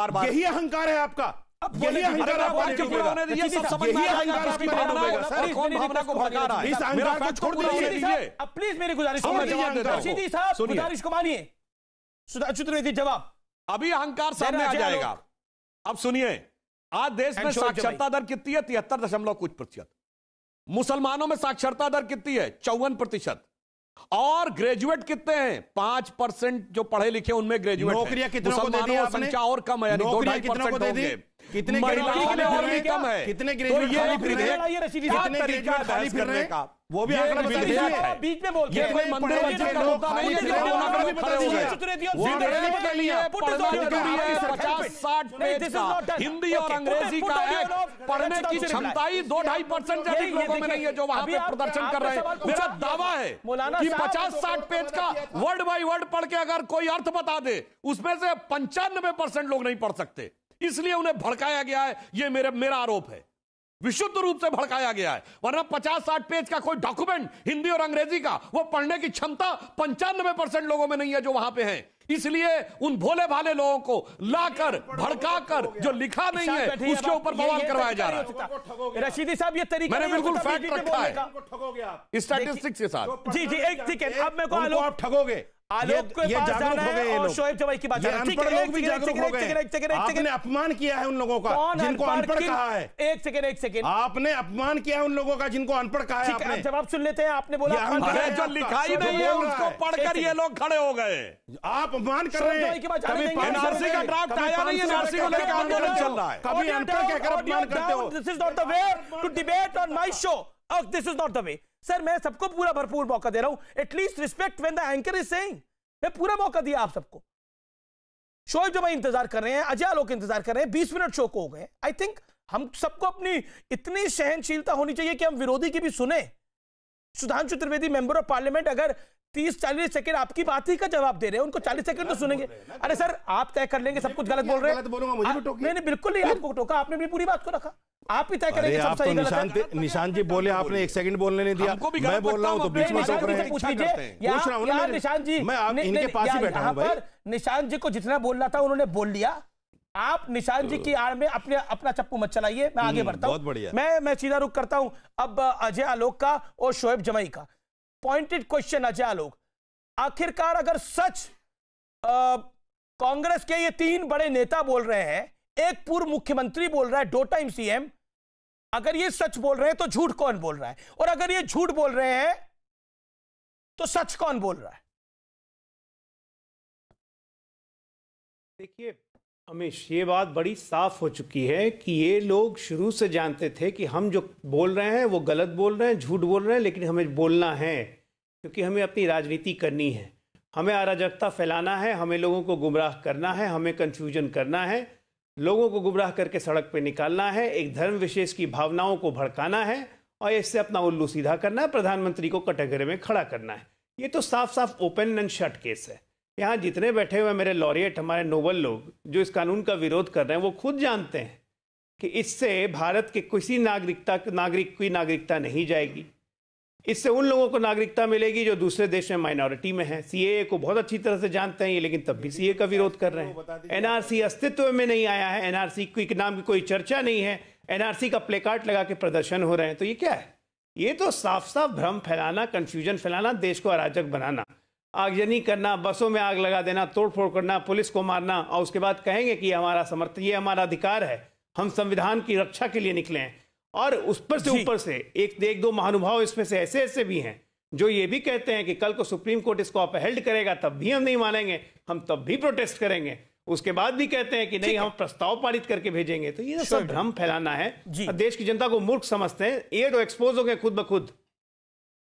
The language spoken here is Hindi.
यही अहंकार है आपका यही अहंकार छोड़ दीजिए प्लीज मेरी गुजारिश साहब गुजारिश को मानिए जवाब अभी अहंकार सामने आ जाएगा अब सुनिए आज देश में साक्षरता दर कितनी है तिहत्तर दशमलव कुछ प्रतिशत मुसलमानों में साक्षरता दर कितनी है चौवन प्रतिशत और ग्रेजुएट कितने हैं पांच परसेंट जो पढ़े लिखे उनमें ग्रेजुएट नौकरियां कितने को दे दी संख्या और कम है यानी दो ढाई परसेंट होंगे कितने कम है कितने तो वो भी बीच में बोलते पचास साठ पेज का हिंदी और अंग्रेजी का एक्ट पढ़ने की क्षमता ही दो ढाई परसेंट से अधिक लोगों में नहीं है जो वहां पे प्रदर्शन कर रहे हैं मेरा दावा है कि पचास साठ पेज का वर्ड बाय वर्ड पढ़ के अगर कोई अर्थ बता दे उसमें से पंचानबे परसेंट लोग नहीं पढ़ सकते इसलिए उन्हें भड़काया गया है यह मेरे मेरा आरोप है विशुद्ध रूप से भड़काया गया है वरना पचास साठ पेज का कोई डॉक्यूमेंट हिंदी और अंग्रेजी का वो पढ़ने की क्षमता पंचानवे परसेंट लोगों में नहीं है जो वहां पे हैं इसलिए उन भोले भाले लोगों को लाकर भड़काकर जो लिखा नहीं है उसके ऊपर बवाल करवाया जा रहा है रशीदी साहब ये तरीका मैंने बिल्कुल फैक्ट रखा है स्टैटिस्टिक्स के साथ जी जी एक ठीक है अब को आप ठगोगे आलोक के पास जाना है और शोएब जवाई की बात ठीक है एक सेकंड आपने अपमान किया है उन लोगों का जिनको अनपढ़ कहा है एक सेकंड एक सेकंड आपने अपमान किया है उन लोगों का जिनको अनपढ़ कहा है आपने जवाब सुन लेते हैं आपने बोला जो लिखाई नहीं है उसको पढ़कर ये लोग खड़े हो गए आप अपमान कर रहे हैं कभी एनआरसी का ड्राफ्ट आया नहीं एनआरसी को लेकर आंदोलन चल रहा है कभी अनपढ़ कहकर अपमान करते हो this is not the way to debate on my show oh, this is not the way sir मैं सबको पूरा भरपूर मौका दे रहा हूं at least respect when the anchor is saying मैं पूरा मौका दिया आप सबको शोएब जो भाई इंतजार कर रहे हैं अजय आलोक इंतजार कर रहे हैं बीस मिनट शो को हो गए आई थिंक हम सबको अपनी इतनी सहनशीलता होनी चाहिए कि हम विरोधी की भी सुने Sudhanshu Trivedi member of parliament अगर तीस चालीस सेकंड आपकी बात ही का जवाब दे रहे हैं उनको चालीस सेकंड तो सुनेंगे अरे सर आप तय कर लेंगे सब कुछ गलत बोल रहे हैं बिल्कुल नहीं आपको टोका आपने अपनी पूरी बात को रखा आप ही तय करेंगे सब सही निशान, तो निशान जी बोले आपने एक सेकंड बोलने नहीं दिया मैं बोल रहा हूँ तो बीच में सोच रहे हैं निशान जी मैं इनके पास ही बैठा हूँ निशान जी को जितना बोलना था उन्होंने बोल लिया आप निशान जी की आड़ में अपने अपना चप्पू मत चलाइए मैं आगे हम्म, बढ़ता हूँ मैं मैं सीधा रुख करता हूँ अब अजय आलोक का और शोएब जमाई का पॉइंटेड क्वेश्चन अजय आलोक आखिरकार अगर सच कांग्रेस के ये तीन बड़े नेता बोल रहे हैं एक पूर्व मुख्यमंत्री बोल रहा है दो टाइम सीएम अगर ये सच बोल रहे हैं तो झूठ कौन बोल रहा है और अगर ये झूठ बोल रहे हैं तो सच कौन बोल रहा है देखिए अमिश ये बात बड़ी साफ हो चुकी है कि ये लोग शुरू से जानते थे कि हम जो बोल रहे हैं वो गलत बोल रहे हैं झूठ बोल रहे हैं लेकिन हमें बोलना है क्योंकि हमें अपनी राजनीति करनी है हमें अराजकता फैलाना है हमें लोगों को गुमराह करना है हमें कन्फ्यूजन करना है लोगों को गुमराह करके सड़क पर निकालना है एक धर्म विशेष की भावनाओं को भड़काना है और इससे अपना उल्लू सीधा करना है प्रधानमंत्री को कटघरे में खड़ा करना है ये तो साफ साफ ओपन एंड शट केस है यहाँ जितने बैठे हुए मेरे लॉरिएट हमारे नोबल लोग जो इस कानून का विरोध कर रहे हैं वो खुद जानते हैं कि इससे भारत के किसी नागरिकता नागरिक की नागरिकता नहीं जाएगी इससे उन लोगों को नागरिकता मिलेगी जो दूसरे देश में माइनॉरिटी में हैं सी को बहुत अच्छी तरह से जानते हैं ये लेकिन तब भी सी का विरोध कर रहे हैं एनआरसी अस्तित्व में नहीं आया है एनआरसी के नाम की कोई चर्चा नहीं है एनआरसी का प्लेकार्ड लगा के प्रदर्शन हो रहे हैं तो ये क्या है ये तो साफ साफ भ्रम फैलाना कन्फ्यूजन फैलाना देश को अराजक बनाना आगजनी करना बसों में आग लगा देना तोड़फोड़ करना पुलिस को मारना और उसके बाद कहेंगे कि हमारा समर्थन ये हमारा अधिकार है हम संविधान की रक्षा के लिए निकले हैं और उस पर से ऊपर से एक एक दो महानुभाव इसमें से ऐसे ऐसे भी हैं जो ये भी कहते हैं कि कल को सुप्रीम कोर्ट इसको अपहेल्ड करेगा तब भी हम नहीं मानेंगे हम तब भी प्रोटेस्ट करेंगे उसके बाद भी कहते हैं कि नहीं हम प्रस्ताव पारित करके भेजेंगे तो ये सब भ्रम फैलाना है देश की जनता को मूर्ख समझते हैं एड एक्सपोज तो हो गए खुद ब खुद